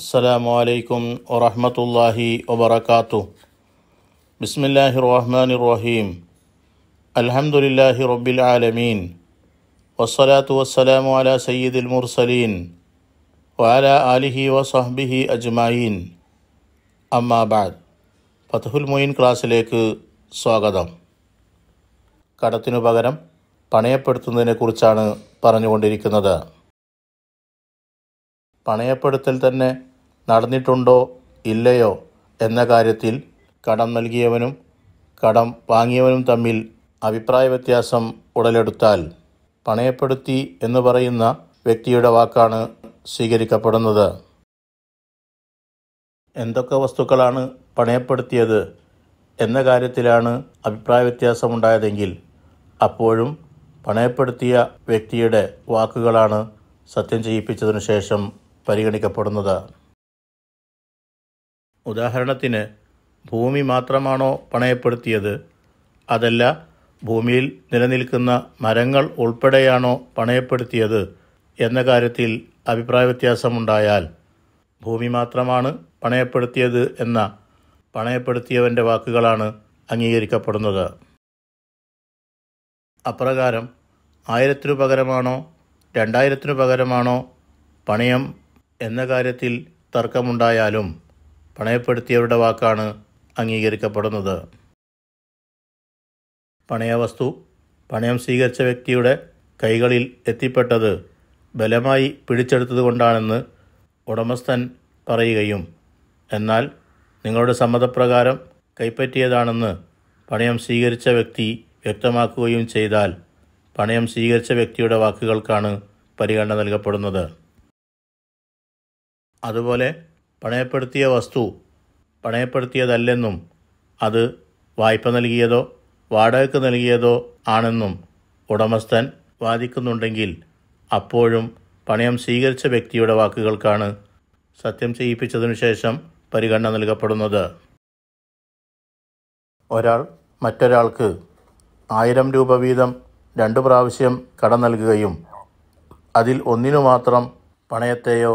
അസ്സലാമു അലൈക്കും വറഹമത്തല്ലാഹി വബർക്കാത്തു ബിസ്മില്ലാഹി റഹ്മാൻ റഹീം അൽഹംദുലില്ലാഹി റബ്ബിൽ ആലമീൻ വസ്സലാത്തു വസ്സലാമു അല സയ്യിദിൽ മുർസലീൻ വാല ആലിഹി വസഹ്ബിഹി അജ്മായീൻ അമ്മാബാദ് ഫതഹുൽ മൊയിൻ ക്ലാസ്സിലേക്ക് സ്വാഗതം കടത്തിനു പകരം പണയപ്പെടുത്തുന്നതിനെക്കുറിച്ചാണ് പറഞ്ഞുകൊണ്ടിരിക്കുന്നത് പണയപ്പെടുത്തൽ തന്നെ നടന്നിട്ടുണ്ടോ ഇല്ലയോ എന്ന കാര്യത്തിൽ കടം നൽകിയവനും കടം വാങ്ങിയവനും തമ്മിൽ അഭിപ്രായ വ്യത്യാസം ഉടലെടുത്താൽ പണയപ്പെടുത്തി എന്ന് പറയുന്ന വ്യക്തിയുടെ വാക്കാണ് സ്വീകരിക്കപ്പെടുന്നത് എന്തൊക്കെ വസ്തുക്കളാണ് പണയപ്പെടുത്തിയത് എന്ന കാര്യത്തിലാണ് അഭിപ്രായ വ്യത്യാസമുണ്ടായതെങ്കിൽ അപ്പോഴും പണയപ്പെടുത്തിയ വ്യക്തിയുടെ വാക്കുകളാണ് സത്യം ചെയ്യിപ്പിച്ചതിനു ശേഷം പരിഗണിക്കപ്പെടുന്നത് ഉദാഹരണത്തിന് ഭൂമി മാത്രമാണോ പണയപ്പെടുത്തിയത് അതല്ല ഭൂമിയിൽ നിലനിൽക്കുന്ന മരങ്ങൾ ഉൾപ്പെടെയാണോ പണയപ്പെടുത്തിയത് എന്ന കാര്യത്തിൽ അഭിപ്രായ വ്യത്യാസമുണ്ടായാൽ ഭൂമി മാത്രമാണ് പണയപ്പെടുത്തിയത് എന്ന പണയപ്പെടുത്തിയവൻ്റെ വാക്കുകളാണ് അംഗീകരിക്കപ്പെടുന്നത് അപ്രകാരം ആയിരത്തിനു പകരമാണോ രണ്ടായിരത്തിനു പകരമാണോ പണയം എന്ന കാര്യത്തിൽ തർക്കമുണ്ടായാലും പണയപ്പെടുത്തിയവരുടെ വാക്കാണ് അംഗീകരിക്കപ്പെടുന്നത് പണയവസ്തു പണയം സ്വീകരിച്ച വ്യക്തിയുടെ കൈകളിൽ എത്തിപ്പെട്ടത് ബലമായി പിടിച്ചെടുത്തതുകൊണ്ടാണെന്ന് ഉടമസ്ഥൻ പറയുകയും എന്നാൽ നിങ്ങളുടെ സമ്മതപ്രകാരം കൈപ്പറ്റിയതാണെന്ന് പണയം സ്വീകരിച്ച വ്യക്തി വ്യക്തമാക്കുകയും ചെയ്താൽ പണയം സ്വീകരിച്ച വ്യക്തിയുടെ വാക്കുകൾക്കാണ് പരിഗണന നൽകപ്പെടുന്നത് അതുപോലെ പണയപ്പെടുത്തിയ വസ്തു പണയപ്പെടുത്തിയതല്ലെന്നും അത് വായ്പ നൽകിയതോ വാടകയ്ക്ക് നൽകിയതോ ആണെന്നും ഉടമസ്ഥൻ വാദിക്കുന്നുണ്ടെങ്കിൽ അപ്പോഴും പണയം സ്വീകരിച്ച വ്യക്തിയുടെ വാക്കുകൾക്കാണ് സത്യം ചെയ്യിപ്പിച്ചതിനു ശേഷം പരിഗണന നൽകപ്പെടുന്നത് ഒരാൾ മറ്റൊരാൾക്ക് ആയിരം രൂപ വീതം രണ്ടു പ്രാവശ്യം കടം നൽകുകയും അതിൽ ഒന്നിനു മാത്രം പണയത്തെയോ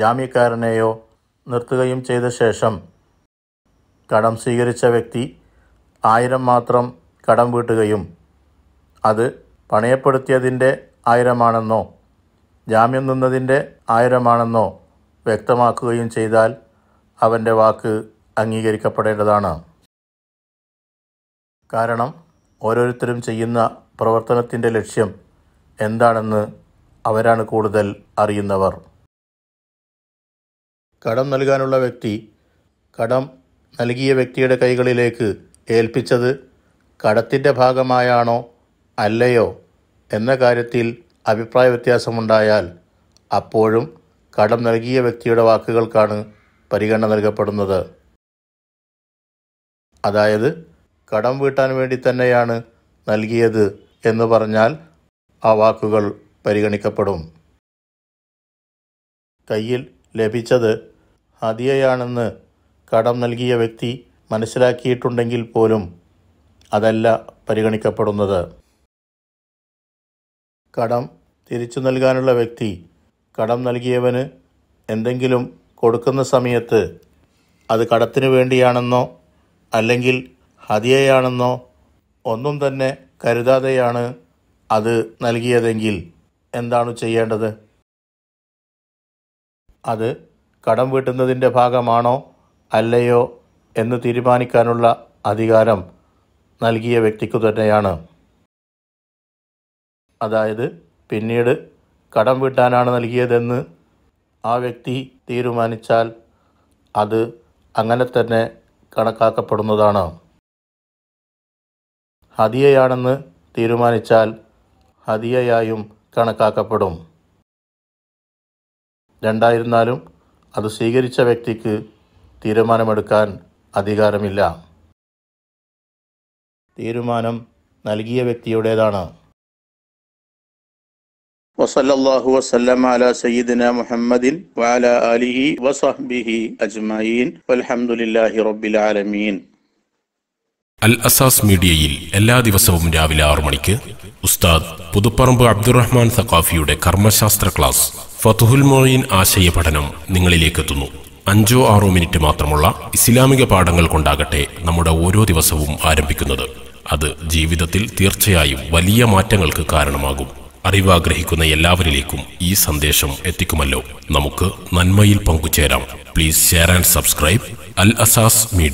ജാമ്യക്കാരനെയോ നിർത്തുകയും ചെയ്ത ശേഷം കടം സ്വീകരിച്ച വ്യക്തി ആയിരം മാത്രം കടം വീട്ടുകയും അത് പണയപ്പെടുത്തിയതിൻ്റെ ആയിരമാണെന്നോ ജാമ്യം നിന്നതിൻ്റെ ആയിരമാണെന്നോ വ്യക്തമാക്കുകയും ചെയ്താൽ അവൻ്റെ വാക്ക് അംഗീകരിക്കപ്പെടേണ്ടതാണ് കാരണം ഓരോരുത്തരും ചെയ്യുന്ന പ്രവർത്തനത്തിൻ്റെ ലക്ഷ്യം എന്താണെന്ന് അവരാണ് കൂടുതൽ അറിയുന്നവർ കടം നൽകാനുള്ള വ്യക്തി കടം നൽകിയ വ്യക്തിയുടെ കൈകളിലേക്ക് ഏൽപ്പിച്ചത് കടത്തിൻ്റെ ഭാഗമായാണോ അല്ലയോ എന്ന കാര്യത്തിൽ അഭിപ്രായ വ്യത്യാസമുണ്ടായാൽ അപ്പോഴും കടം നൽകിയ വ്യക്തിയുടെ വാക്കുകൾക്കാണ് പരിഗണന നൽകപ്പെടുന്നത് അതായത് കടം വീട്ടാൻ വേണ്ടി തന്നെയാണ് നൽകിയത് എന്ന് പറഞ്ഞാൽ ആ വാക്കുകൾ പരിഗണിക്കപ്പെടും കയ്യിൽ ലഭിച്ചത് ഹതിയയാണെന്ന് കടം നൽകിയ വ്യക്തി മനസ്സിലാക്കിയിട്ടുണ്ടെങ്കിൽ പോലും അതല്ല പരിഗണിക്കപ്പെടുന്നത് കടം തിരിച്ചു നൽകാനുള്ള വ്യക്തി കടം നൽകിയവന് എന്തെങ്കിലും കൊടുക്കുന്ന സമയത്ത് അത് കടത്തിനു വേണ്ടിയാണെന്നോ അല്ലെങ്കിൽ ഹതിയയാണെന്നോ ഒന്നും തന്നെ കരുതാതെയാണ് അത് നൽകിയതെങ്കിൽ എന്താണ് ചെയ്യേണ്ടത് അത് കടം വീട്ടുന്നതിൻ്റെ ഭാഗമാണോ അല്ലയോ എന്ന് തീരുമാനിക്കാനുള്ള അധികാരം നൽകിയ വ്യക്തിക്കു തന്നെയാണ് അതായത് പിന്നീട് കടം വീട്ടാനാണ് നൽകിയതെന്ന് ആ വ്യക്തി തീരുമാനിച്ചാൽ അത് അങ്ങനെ തന്നെ കണക്കാക്കപ്പെടുന്നതാണ് ഹതിയയാണെന്ന് തീരുമാനിച്ചാൽ ഹതിയയായും കണക്കാക്കപ്പെടും രണ്ടായിരുന്നാലും അത് സ്വീകരിച്ച വ്യക്തിക്ക് തീരുമാനമെടുക്കാൻ അധികാരമില്ല തീരുമാനം നൽകിയ വ്യക്തിയുടേതാണ് വസല്ലാഹു വസ്ലം അല സയ്യിദിന മുഹമ്മദിൻ വാല അലിഹി വസഹ്ബിഹി അജ്മയീൻ വൽഹമുല്ലാഹി റബ്ബിൽ ആലമീൻ അൽ അസാസ് മീഡിയയിൽ എല്ലാ ദിവസവും രാവിലെ ആറു മണിക്ക് ഉസ്താദ് പുതുപ്പറമ്പ് അബ്ദുറഹ്മാൻ സഖാഫിയുടെ കർമ്മശാസ്ത്ര ക്ലാസ് ഫതുഹുൽ മൊയ്യീൻ ആശയ പഠനം നിങ്ങളിലേക്കെത്തുന്നു അഞ്ചോ ആറോ മിനിറ്റ് മാത്രമുള്ള ഇസ്ലാമിക പാഠങ്ങൾ കൊണ്ടാകട്ടെ നമ്മുടെ ഓരോ ദിവസവും ആരംഭിക്കുന്നത് അത് ജീവിതത്തിൽ തീർച്ചയായും വലിയ മാറ്റങ്ങൾക്ക് കാരണമാകും അറിവാഗ്രഹിക്കുന്ന എല്ലാവരിലേക്കും ഈ സന്ദേശം എത്തിക്കുമല്ലോ നമുക്ക് നന്മയിൽ പങ്കുചേരാം പ്ലീസ് ഷെയർ ആൻഡ് സബ്സ്ക്രൈബ് അൽ അസാസ് മീഡിയ